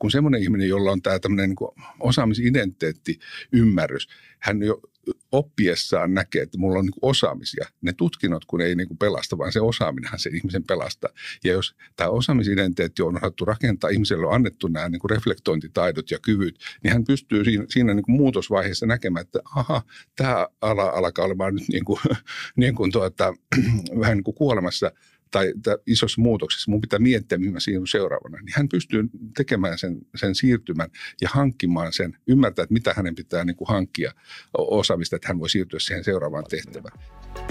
kun semmoinen ihminen, jolla on tämä tämmöinen niin osaamisidentiteetti, ymmärrys, hän jo oppiessaan näkee, että mulla on niin osaamisia. Ne tutkinnot kun ei niin pelasta, vaan se osaaminenhan se ihmisen pelastaa. Ja jos tämä osaamisidentiteetti on osattu rakentaa, ihmiselle on annettu nämä niin reflektointitaidot ja kyvyt, niin hän pystyy siinä, siinä niin muutosvaiheessa näkemään, että aha, tämä ala alkaa olemaan nyt niin kuin, niin kuin tuota, vähän niin kuin kuolemassa – tai, isossa muutoksessa, mun pitää miettiä, mihin mä siirryn seuraavana, niin hän pystyy tekemään sen, sen siirtymän ja hankkimaan sen, ymmärtää, että mitä hänen pitää niin kuin hankkia osaamista, että hän voi siirtyä siihen seuraavaan tehtävään.